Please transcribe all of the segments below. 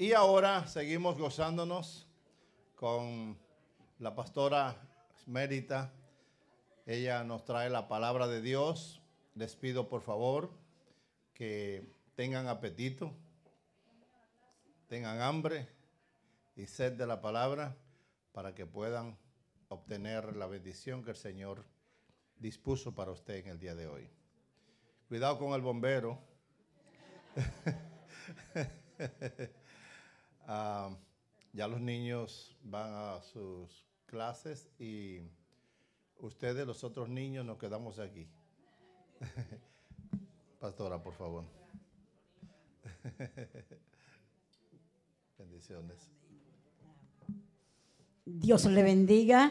Y ahora seguimos gozándonos con la pastora Mérita. Ella nos trae la palabra de Dios. Les pido por favor que tengan apetito, tengan hambre y sed de la palabra para que puedan obtener la bendición que el Señor dispuso para usted en el día de hoy. Cuidado con el bombero. Ah, ya los niños van a sus clases y ustedes, los otros niños, nos quedamos aquí. Pastora, por favor. Bendiciones. Dios le bendiga.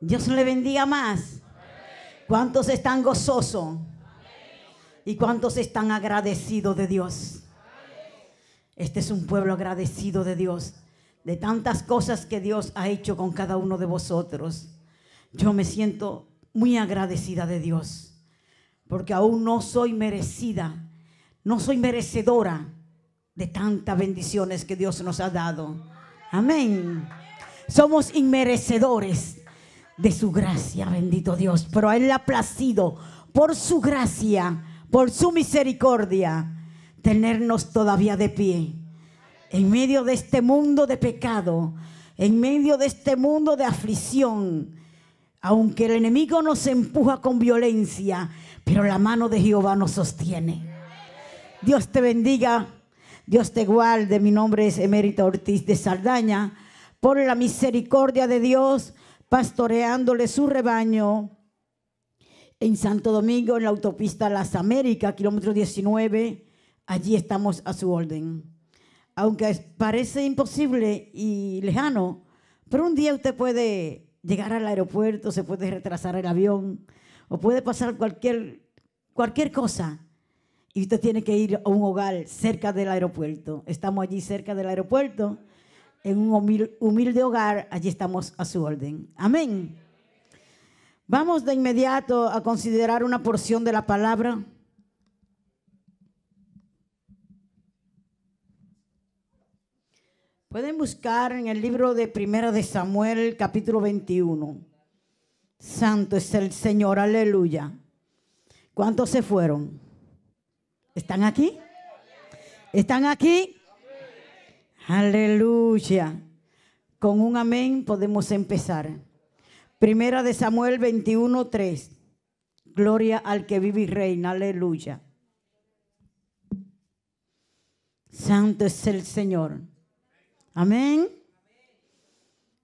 Dios le bendiga más. ¿Cuántos están gozosos? ¿Y cuántos están agradecidos de Dios? Este es un pueblo agradecido de Dios, de tantas cosas que Dios ha hecho con cada uno de vosotros. Yo me siento muy agradecida de Dios, porque aún no soy merecida, no soy merecedora de tantas bendiciones que Dios nos ha dado. Amén. Somos inmerecedores de su gracia, bendito Dios, pero a Él le ha placido por su gracia, por su misericordia tenernos todavía de pie. En medio de este mundo de pecado, en medio de este mundo de aflicción, aunque el enemigo nos empuja con violencia, pero la mano de Jehová nos sostiene. Dios te bendiga, Dios te guarde. Mi nombre es Emérita Ortiz de Saldaña. Por la misericordia de Dios, pastoreándole su rebaño en Santo Domingo, en la autopista Las Américas, kilómetro 19 allí estamos a su orden. Aunque parece imposible y lejano, pero un día usted puede llegar al aeropuerto, se puede retrasar el avión o puede pasar cualquier, cualquier cosa. Y usted tiene que ir a un hogar cerca del aeropuerto. Estamos allí cerca del aeropuerto, en un humilde hogar, allí estamos a su orden. Amén. Vamos de inmediato a considerar una porción de la palabra. Pueden buscar en el libro de Primera de Samuel, capítulo 21. Santo es el Señor, aleluya. ¿Cuántos se fueron? ¿Están aquí? ¿Están aquí? Aleluya. Con un amén podemos empezar. Primera de Samuel 21, 3. Gloria al que vive y reina. Aleluya. Santo es el Señor. Amén.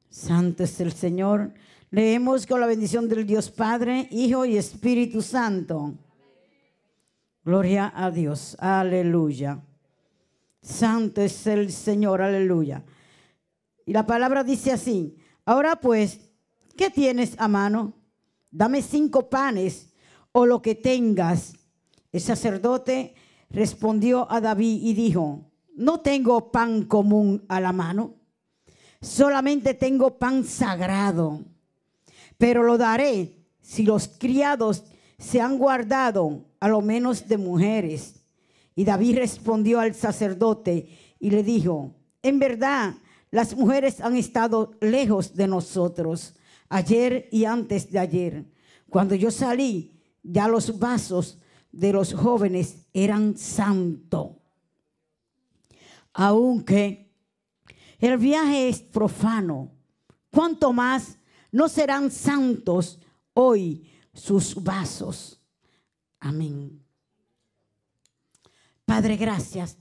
Santo es el Señor. Leemos con la bendición del Dios Padre, Hijo y Espíritu Santo. Gloria a Dios. Aleluya. Santo es el Señor. Aleluya. Y la palabra dice así. Ahora pues, ¿qué tienes a mano? Dame cinco panes o lo que tengas. El sacerdote respondió a David y dijo, no tengo pan común a la mano, solamente tengo pan sagrado, pero lo daré si los criados se han guardado a lo menos de mujeres. Y David respondió al sacerdote y le dijo, en verdad, las mujeres han estado lejos de nosotros ayer y antes de ayer. Cuando yo salí, ya los vasos de los jóvenes eran santos aunque el viaje es profano, cuanto más no serán santos hoy sus vasos. Amén. Padre, gracias.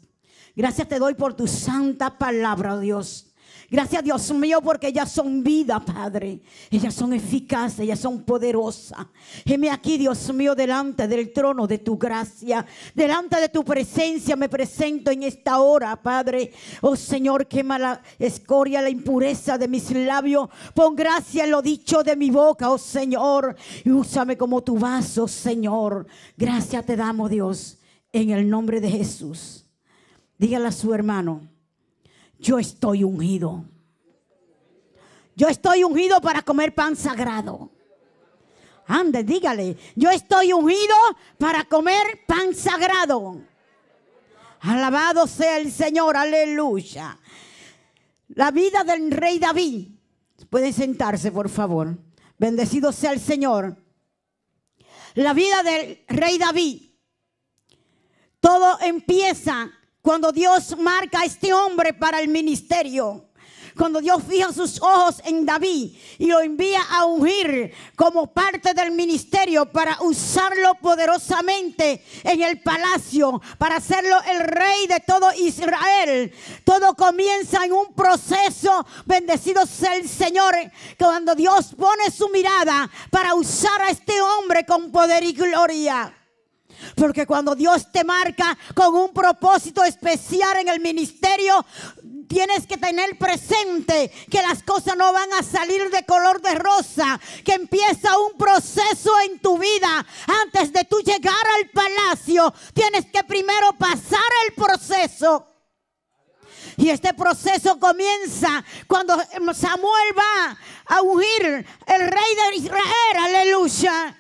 Gracias te doy por tu santa palabra, oh Dios. Gracias Dios mío porque ellas son vida, Padre. Ellas son eficaces, ellas son poderosas. Heme aquí, Dios mío, delante del trono de tu gracia, delante de tu presencia me presento en esta hora, Padre. Oh Señor, quema la escoria, la impureza de mis labios. Pon gracia en lo dicho de mi boca, oh Señor, y úsame como tu vaso, Señor. Gracias te damos, Dios, en el nombre de Jesús. Dígale a su hermano yo estoy ungido. Yo estoy ungido para comer pan sagrado. Ande, dígale, yo estoy ungido para comer pan sagrado. Alabado sea el Señor, aleluya. La vida del rey David. Pueden sentarse, por favor. Bendecido sea el Señor. La vida del rey David. Todo empieza cuando Dios marca a este hombre para el ministerio. Cuando Dios fija sus ojos en David y lo envía a ungir como parte del ministerio para usarlo poderosamente en el palacio, para hacerlo el rey de todo Israel. Todo comienza en un proceso, bendecido sea el Señor, cuando Dios pone su mirada para usar a este hombre con poder y gloria. Porque cuando Dios te marca con un propósito especial en el ministerio, tienes que tener presente que las cosas no van a salir de color de rosa, que empieza un proceso en tu vida. Antes de tú llegar al palacio, tienes que primero pasar el proceso. Y este proceso comienza cuando Samuel va a huir el rey de Israel. Aleluya.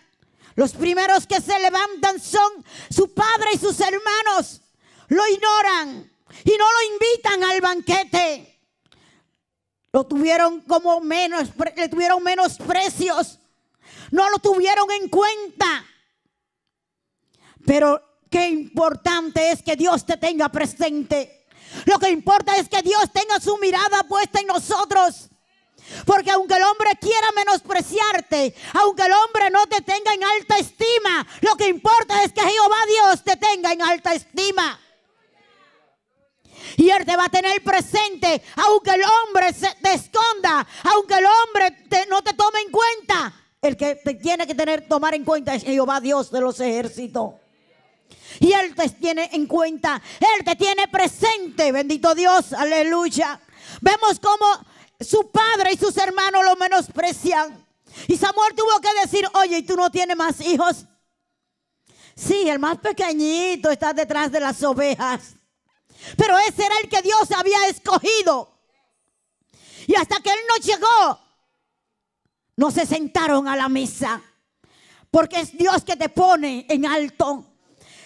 Los primeros que se levantan son su padre y sus hermanos. Lo ignoran y no lo invitan al banquete. Lo tuvieron como menos, le tuvieron menos precios. No lo tuvieron en cuenta. Pero qué importante es que Dios te tenga presente. Lo que importa es que Dios tenga su mirada puesta en nosotros. Porque aunque el hombre quiera menospreciarte, aunque el hombre no te tenga en alta estima, lo que importa es que Jehová Dios te tenga en alta estima. Y Él te va a tener presente, aunque el hombre te esconda, aunque el hombre no te tome en cuenta. El que te tiene que tener, tomar en cuenta es Jehová Dios de los ejércitos. Y Él te tiene en cuenta, Él te tiene presente, bendito Dios, aleluya. Vemos cómo su padre y sus hermanos lo menosprecian. Y Samuel tuvo que decir, oye, ¿y tú no tienes más hijos? Sí, el más pequeñito está detrás de las ovejas. Pero ese era el que Dios había escogido. Y hasta que él no llegó, no se sentaron a la mesa. Porque es Dios que te pone en alto.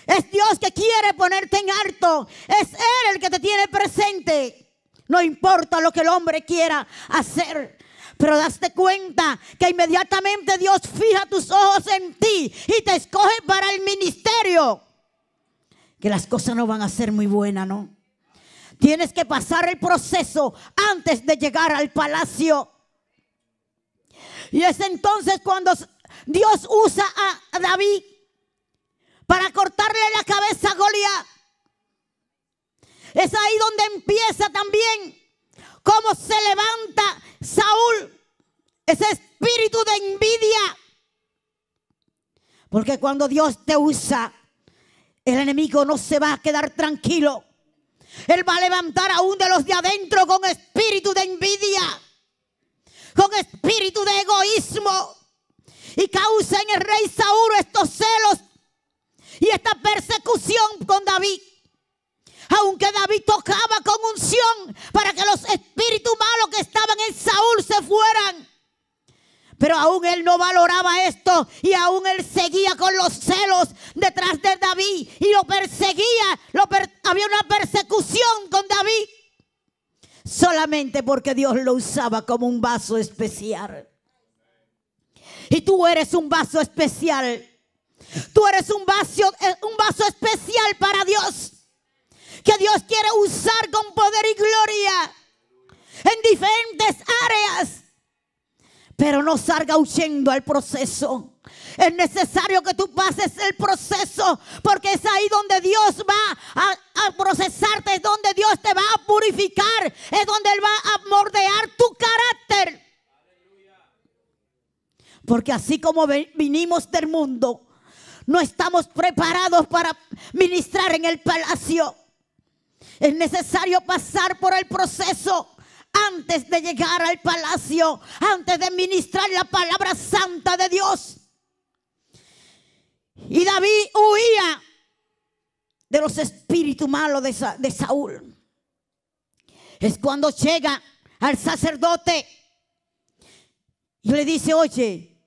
Es Dios que quiere ponerte en alto. Es Él el que te tiene presente. No importa lo que el hombre quiera hacer. Pero daste cuenta que inmediatamente Dios fija tus ojos en ti y te escoge para el ministerio. Que las cosas no van a ser muy buenas, ¿no? Tienes que pasar el proceso antes de llegar al palacio. Y es entonces cuando Dios usa a David para cortarle la cabeza a Goliat. Es ahí donde empieza también cómo se levanta Saúl, ese espíritu de envidia. Porque cuando Dios te usa, el enemigo no se va a quedar tranquilo. Él va a levantar a aún de los de adentro con espíritu de envidia, con espíritu de egoísmo. Y causa en el rey Saúl estos celos y esta persecución con David aunque David tocaba con unción para que los espíritus malos que estaban en Saúl se fueran. Pero aún él no valoraba esto y aún él seguía con los celos detrás de David y lo perseguía. había una persecución con David solamente porque Dios lo usaba como un vaso especial. Y tú eres un vaso especial. Tú eres un vaso, eh, un vaso especial para Dios que Dios quiere usar con poder y gloria en diferentes áreas. Pero no salga huyendo al proceso. Es necesario que tú pases el proceso, porque es ahí donde Dios va a, procesarte, es donde Dios te va a purificar, es donde Él va a mordear tu carácter. Porque así como vinimos del mundo, no estamos preparados para ministrar en el palacio. Es necesario pasar por el proceso antes de llegar al palacio, antes de ministrar la palabra santa de Dios. Y David huía de los espíritus malos de, de Saúl. Es cuando llega al sacerdote y le dice, oye,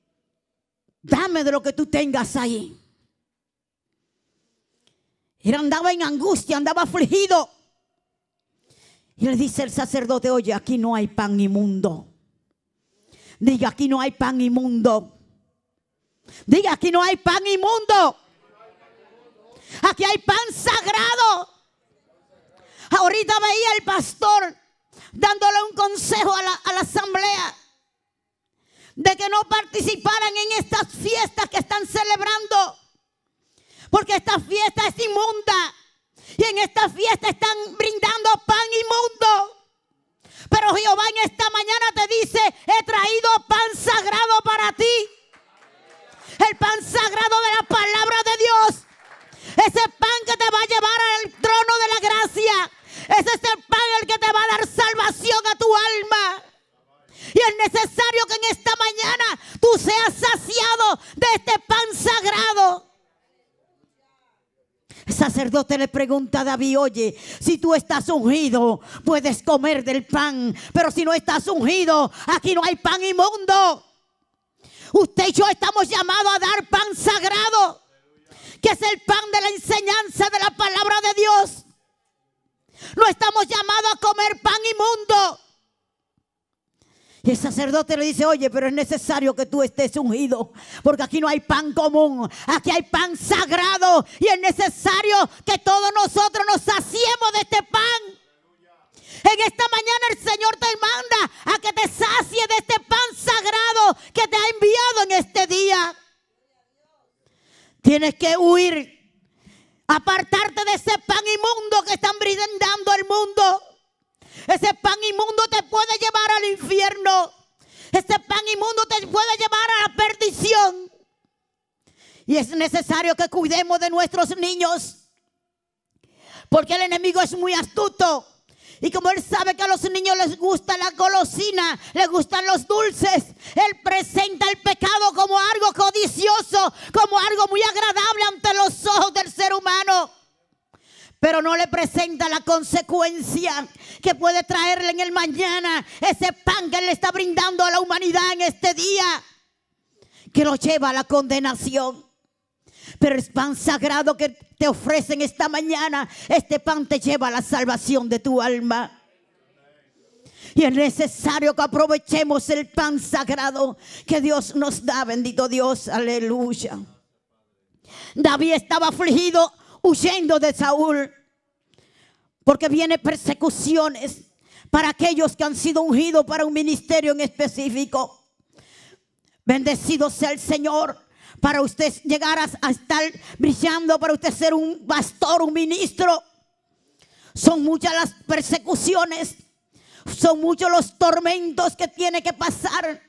dame de lo que tú tengas ahí. Él andaba en angustia, andaba afligido. Y le dice el sacerdote, oye, aquí no hay pan inmundo. Diga, aquí no hay pan inmundo. Diga, aquí no hay pan inmundo. Aquí hay pan sagrado. Ahorita veía el pastor dándole un consejo a la, a la asamblea de que no participaran en estas fiestas que están celebrando porque esta fiesta es inmunda. Y en esta fiesta están brindando pan inmundo. Pero Jehová en esta mañana te dice, he traído pan sagrado para ti. El pan sagrado de la palabra de Dios. Ese pan que te va a llevar al trono de la gracia. Ese es el pan el que te va a dar salvación a tu alma. Y es necesario que en esta mañana tú seas saciado de este pan sagrado. El sacerdote le pregunta a David, oye, si tú estás ungido, puedes comer del pan, pero si no estás ungido, aquí no hay pan inmundo. Usted y yo estamos llamados a dar pan sagrado, que es el pan de la enseñanza de la palabra de Dios. No estamos llamados a comer pan inmundo. Y el sacerdote le dice, oye, pero es necesario que tú estés ungido, porque aquí no hay pan común, aquí hay pan sagrado y es necesario que todos nosotros nos saciemos de este pan. En esta mañana el Señor te manda a que te sacies de este pan sagrado que te ha enviado en este día. Tienes que huir, apartarte de ese pan inmundo que están brindando el mundo. Ese pan inmundo te puede llevar al infierno. Ese pan inmundo te puede llevar a la perdición. Y es necesario que cuidemos de nuestros niños. Porque el enemigo es muy astuto. Y como él sabe que a los niños les gusta la golosina, les gustan los dulces, él presenta el pecado como algo codicioso, como algo muy agradable ante los ojos del ser humano pero no le presenta la consecuencia que puede traerle en el mañana ese pan que le está brindando a la humanidad en este día, que nos lleva a la condenación. Pero el pan sagrado que te ofrecen esta mañana, este pan te lleva a la salvación de tu alma. Y es necesario que aprovechemos el pan sagrado que Dios nos da, bendito Dios, aleluya. David estaba afligido huyendo de Saúl, porque viene persecuciones para aquellos que han sido ungidos para un ministerio en específico. Bendecido sea el Señor para usted llegar a, estar brillando, para usted ser un pastor, un ministro. Son muchas las persecuciones, son muchos los tormentos que tiene que pasar.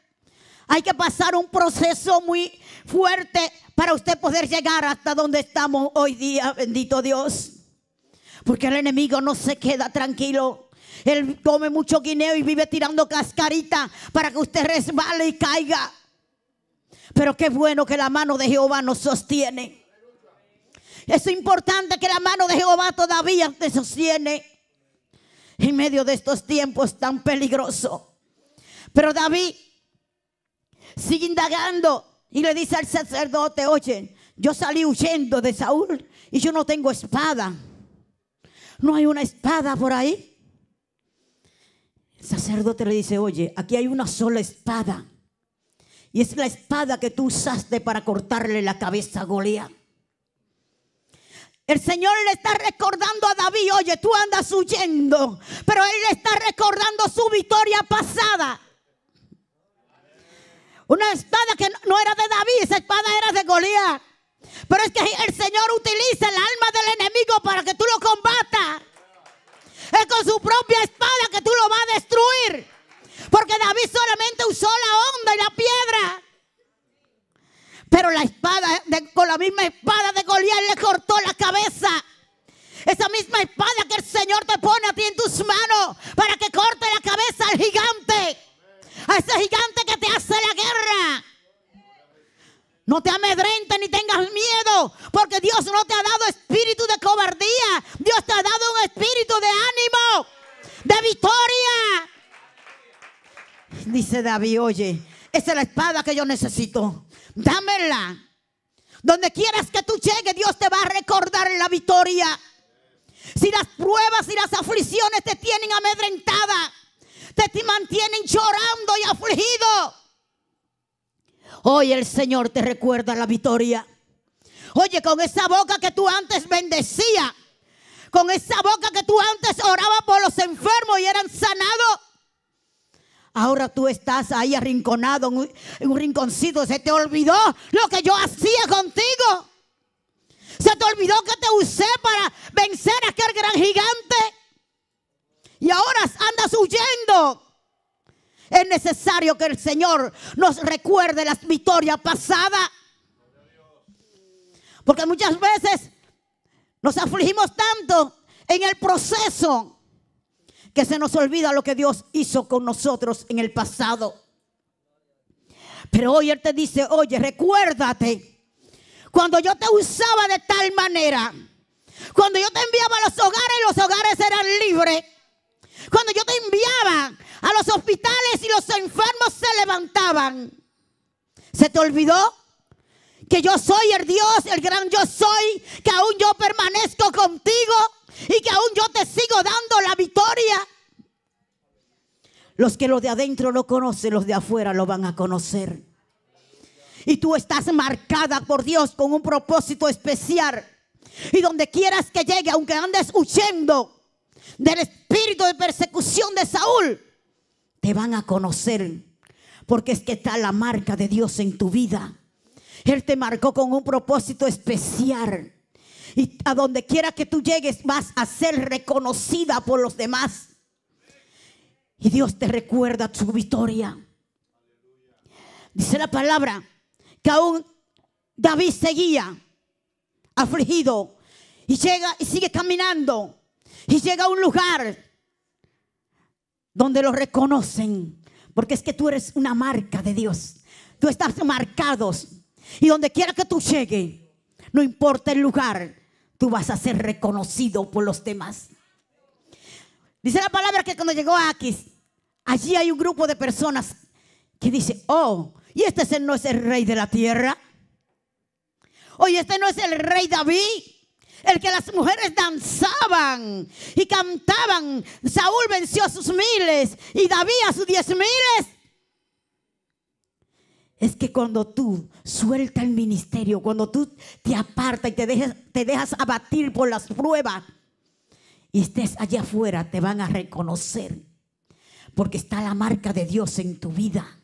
Hay que pasar un proceso muy fuerte para usted poder llegar hasta donde estamos hoy día, bendito Dios. Porque el enemigo no se queda tranquilo. Él come mucho guineo y vive tirando cascarita para que usted resbale y caiga. Pero qué bueno que la mano de Jehová nos sostiene. Es importante que la mano de Jehová todavía te sostiene en medio de estos tiempos tan peligrosos. Pero David sigue indagando y le dice al sacerdote, oye, yo salí huyendo de Saúl y yo no tengo espada. ¿No hay una espada por ahí? El sacerdote le dice, oye, aquí hay una sola espada. Y es la espada que tú usaste para cortarle la cabeza a Goliat. El Señor le está recordando a David, oye, tú andas huyendo, pero Él le está recordando su victoria pasada. Una espada que no era de David, esa espada era de Goliat. Pero es que el Señor utiliza el alma del enemigo para que tú lo combatas. Es con su propia espada que tú lo vas a destruir. Porque David solamente usó la onda y la piedra. Pero la espada, con la misma espada de Goliat, le cortó la cabeza. Esa misma espada que el Señor te pone a ti en tus manos para que corte la cabeza al gigante. A ese gigante no te amedrentes ni tengas miedo, porque Dios no te ha dado espíritu de cobardía. Dios te ha dado un espíritu de ánimo, de victoria. Dice David, oye, esa es la espada que yo necesito. Dámela. Donde quieras que tú llegues, Dios te va a recordar la victoria. Si las pruebas y las aflicciones te tienen amedrentada, te mantienen llorando y afligido Hoy el Señor te recuerda la victoria. Oye, con esa boca que tú antes bendecía, con esa boca que tú antes oraba por los enfermos y eran sanados. Ahora tú estás ahí arrinconado en un, en un rinconcito. Se te olvidó lo que yo hacía contigo. Se te olvidó que te usé para vencer a aquel gran gigante. Y ahora andas huyendo es necesario que el Señor nos recuerde las victorias pasadas. Porque muchas veces nos afligimos tanto en el proceso que se nos olvida lo que Dios hizo con nosotros en el pasado. Pero hoy Él te dice, oye, recuérdate, cuando yo te usaba de tal manera, cuando yo te enviaba a los hogares, los hogares eran libres. Cuando yo te enviaba a los hospitales y los enfermos se levantaban. ¿Se te olvidó? Que yo soy el Dios, el gran yo soy, que aún yo permanezco contigo y que aún yo te sigo dando la victoria. Los que lo de adentro no conocen, los de afuera lo van a conocer. Y tú estás marcada por Dios con un propósito especial. Y donde quieras que llegue, aunque andes huyendo del espíritu de persecución de Saúl, te van a conocer. Porque es que está la marca de Dios en tu vida. Él te marcó con un propósito especial. Y a donde quiera que tú llegues vas a ser reconocida por los demás. Y Dios te recuerda su victoria. Dice la palabra que aún David seguía afligido y llega y sigue caminando y llega a un lugar donde lo reconocen, porque es que tú eres una marca de Dios. Tú estás marcados y donde quiera que tú llegue, no importa el lugar, tú vas a ser reconocido por los demás. Dice la palabra que cuando llegó a Aquis, allí hay un grupo de personas que dice, oh, y este no es el rey de la tierra. Oye, oh, este no es el rey David el que las mujeres danzaban y cantaban. Saúl venció a sus miles y David a sus diez miles. Es que cuando tú sueltas el ministerio, cuando tú te apartas y te dejas, te dejas abatir por las pruebas y estés allá afuera, te van a reconocer. Porque está la marca de Dios en tu vida.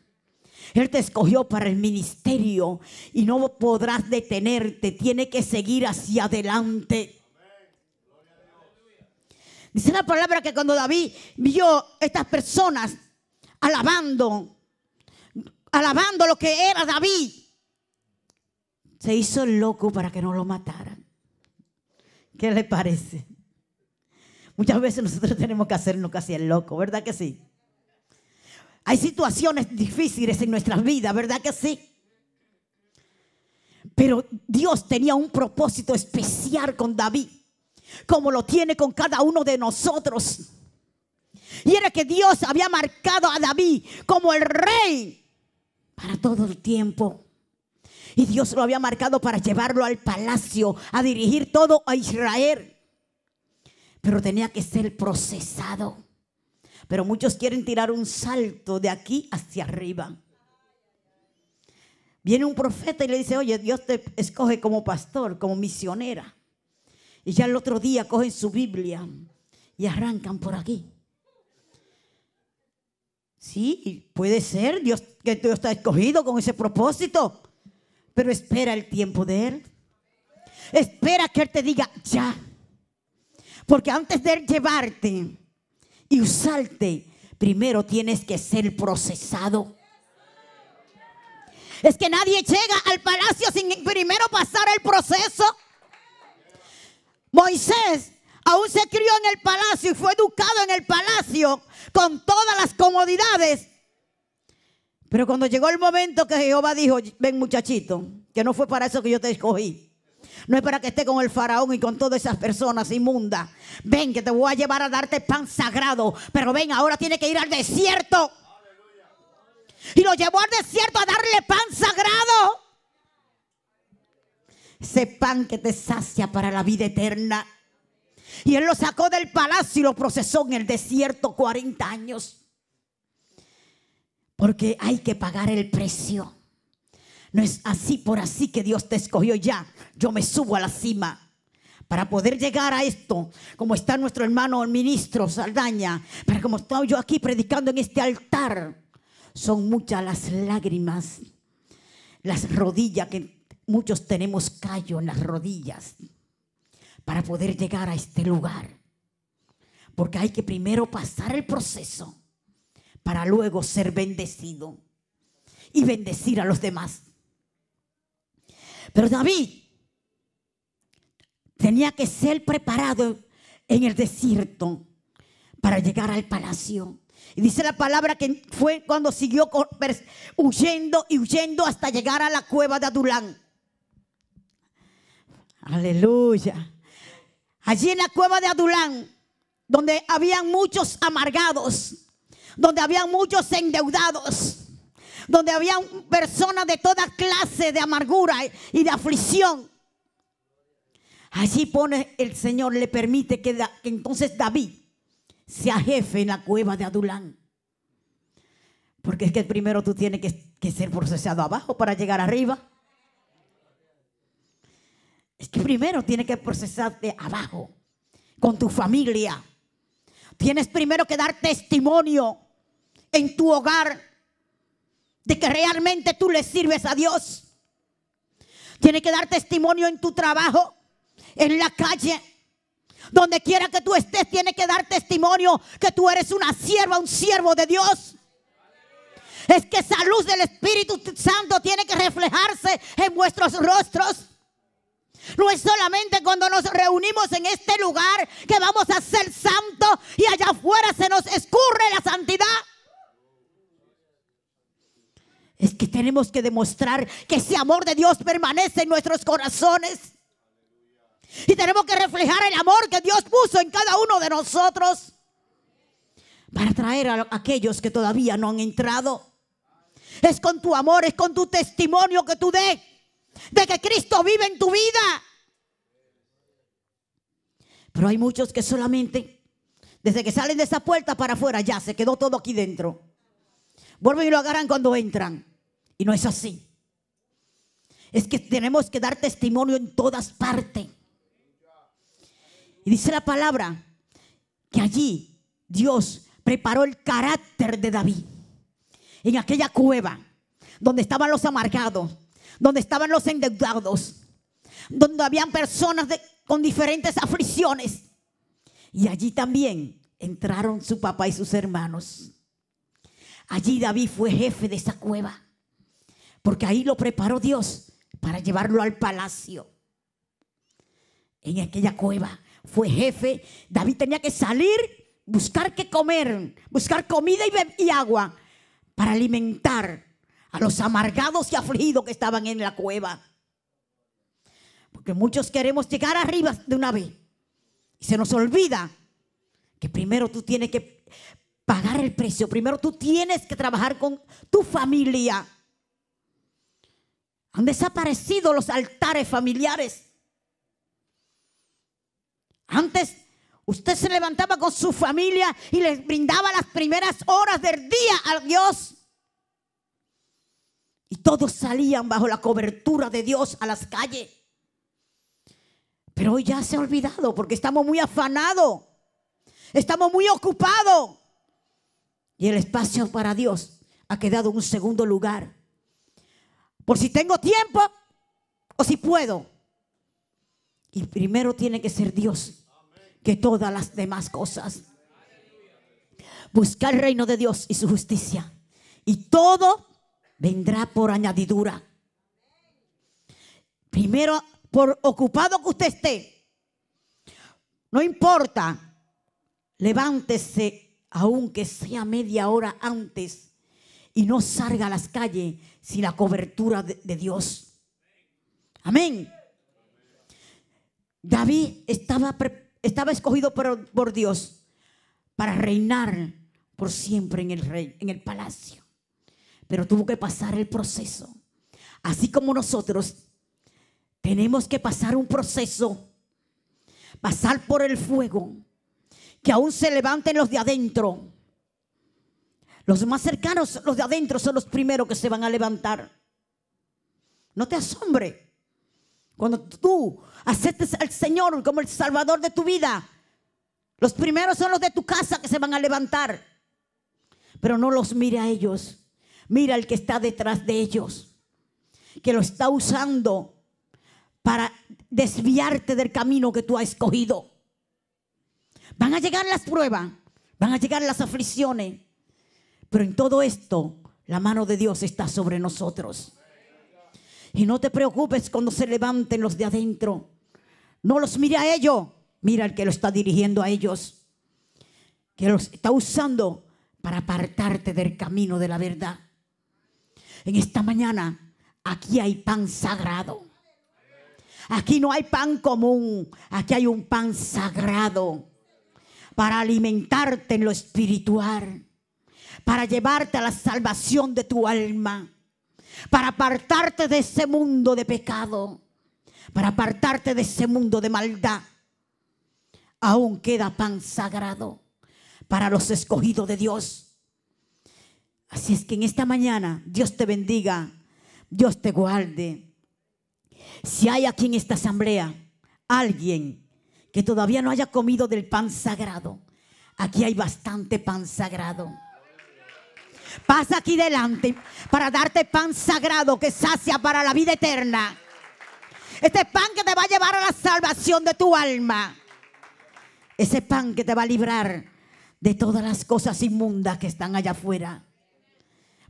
Él te escogió para el ministerio y no podrás detenerte. Tiene que seguir hacia adelante. Dice la palabra que cuando David vio estas personas alabando, alabando lo que era David, se hizo loco para que no lo mataran. ¿Qué le parece? Muchas veces nosotros tenemos que hacernos casi el loco, ¿verdad que sí? Hay situaciones difíciles en nuestras vidas, ¿verdad que sí? Pero Dios tenía un propósito especial con David, como lo tiene con cada uno de nosotros. Y era que Dios había marcado a David como el rey para todo el tiempo. Y Dios lo había marcado para llevarlo al palacio, a dirigir todo a Israel. Pero tenía que ser procesado. Pero muchos quieren tirar un salto de aquí hacia arriba. Viene un profeta y le dice, oye, Dios te escoge como pastor, como misionera. Y ya el otro día cogen su Biblia y arrancan por aquí. Sí, puede ser Dios que Dios está escogido con ese propósito, pero espera el tiempo de Él. Espera que Él te diga ya. Porque antes de Él llevarte, y usarte, primero tienes que ser procesado. Es que nadie llega al palacio sin primero pasar el proceso. Moisés aún se crió en el palacio y fue educado en el palacio con todas las comodidades. Pero cuando llegó el momento que Jehová dijo, ven muchachito, que no fue para eso que yo te escogí. No es para que esté con el faraón y con todas esas personas inmundas. Ven que te voy a llevar a darte pan sagrado. Pero ven, ahora tiene que ir al desierto. Y lo llevó al desierto a darle pan sagrado. Ese pan que te sacia para la vida eterna. Y él lo sacó del palacio y lo procesó en el desierto 40 años. Porque hay que pagar el precio. No es así por así que Dios te escogió ya. Yo me subo a la cima. Para poder llegar a esto, como está nuestro hermano ministro Saldaña, para como estoy yo aquí predicando en este altar, son muchas las lágrimas, las rodillas que muchos tenemos callo en las rodillas, para poder llegar a este lugar. Porque hay que primero pasar el proceso para luego ser bendecido y bendecir a los demás. Pero David tenía que ser preparado en el desierto para llegar al palacio. Y dice la palabra que fue cuando siguió huyendo y huyendo hasta llegar a la cueva de Adulán. Aleluya. Allí en la cueva de Adulán, donde habían muchos amargados, donde habían muchos endeudados, donde había personas de toda clase de amargura y de aflicción. Así pone el Señor, le permite que, entonces David sea jefe en la cueva de Adulán. Porque es que primero tú tienes que, que ser procesado abajo para llegar arriba. Es que primero tienes que procesarte abajo, con tu familia. Tienes primero que dar testimonio en tu hogar que realmente tú le sirves a Dios. Tiene que dar testimonio en tu trabajo, en la calle. Donde quiera que tú estés, Tiene que dar testimonio que tú eres una sierva, un siervo de Dios. Es que esa luz del Espíritu Santo tiene que reflejarse en vuestros rostros. No es solamente cuando nos reunimos en este lugar que vamos a ser santos y allá afuera se nos escurre la santidad. Es que tenemos que demostrar que ese amor de Dios permanece en nuestros corazones. Y tenemos que reflejar el amor que Dios puso en cada uno de nosotros para traer a aquellos que todavía no han entrado. Es con tu amor, es con tu testimonio que tú dé de que Cristo vive en tu vida. Pero hay muchos que solamente, desde que salen de esa puerta para afuera, ya se quedó todo aquí dentro. Vuelven y lo agarran cuando entran. Y no es así. Es que tenemos que dar testimonio en todas partes. Y dice la palabra que allí Dios preparó el carácter de David. En aquella cueva donde estaban los amargados, donde estaban los endeudados, donde habían personas con diferentes aflicciones. Y allí también entraron su papá y sus hermanos. Allí David fue jefe de esa cueva porque ahí lo preparó Dios para llevarlo al palacio. En aquella cueva fue jefe. David tenía que salir, buscar qué comer, buscar comida y, agua para alimentar a los amargados y afligidos que estaban en la cueva. Porque muchos queremos llegar arriba de una vez. Y se nos olvida que primero tú tienes que pagar el precio, primero tú tienes que trabajar con tu familia. Han desaparecido los altares familiares. Antes usted se levantaba con su familia y les brindaba las primeras horas del día al Dios. Y todos salían bajo la cobertura de Dios a las calles. Pero hoy ya se ha olvidado porque estamos muy afanados. Estamos muy ocupados. Y el espacio para Dios ha quedado en un segundo lugar. Por si tengo tiempo o si puedo. Y primero tiene que ser Dios que todas las demás cosas. Buscar el reino de Dios y su justicia. Y todo vendrá por añadidura. Primero, por ocupado que usted esté, no importa, levántese aunque sea media hora antes y no salga a las calles sin la cobertura de, Dios. Amén. David estaba, estaba escogido por, Dios para reinar por siempre en el, rey, en el palacio. Pero tuvo que pasar el proceso. Así como nosotros tenemos que pasar un proceso, pasar por el fuego, que aún se levanten los de adentro los más cercanos, los de adentro, son los primeros que se van a levantar. No te asombre. Cuando tú aceptes al Señor como el Salvador de tu vida, los primeros son los de tu casa que se van a levantar. Pero no los mire a ellos. Mira al que está detrás de ellos, que lo está usando para desviarte del camino que tú has escogido. Van a llegar las pruebas, van a llegar las aflicciones, pero en todo esto, la mano de Dios está sobre nosotros. Y no te preocupes cuando se levanten los de adentro. No los mire a ellos. Mira al que lo está dirigiendo a ellos. Que los está usando para apartarte del camino de la verdad. En esta mañana, aquí hay pan sagrado. Aquí no hay pan común. Aquí hay un pan sagrado para alimentarte en lo espiritual para llevarte a la salvación de tu alma, para apartarte de ese mundo de pecado, para apartarte de ese mundo de maldad. Aún queda pan sagrado para los escogidos de Dios. Así es que en esta mañana Dios te bendiga, Dios te guarde. Si hay aquí en esta asamblea alguien que todavía no haya comido del pan sagrado, aquí hay bastante pan sagrado. Pasa aquí delante para darte pan sagrado que sacia para la vida eterna. Este pan que te va a llevar a la salvación de tu alma. Ese pan que te va a librar de todas las cosas inmundas que están allá afuera.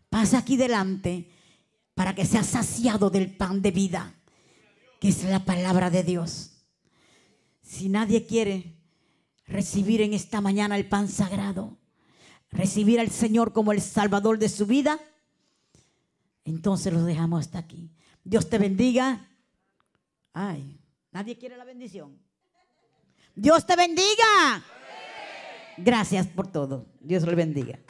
Pasa aquí delante para que seas saciado del pan de vida, que es la palabra de Dios. Si nadie quiere recibir en esta mañana el pan sagrado, recibir al Señor como el Salvador de su vida, entonces los dejamos hasta aquí. Dios te bendiga. Ay, nadie quiere la bendición. Dios te bendiga. Gracias por todo. Dios lo bendiga.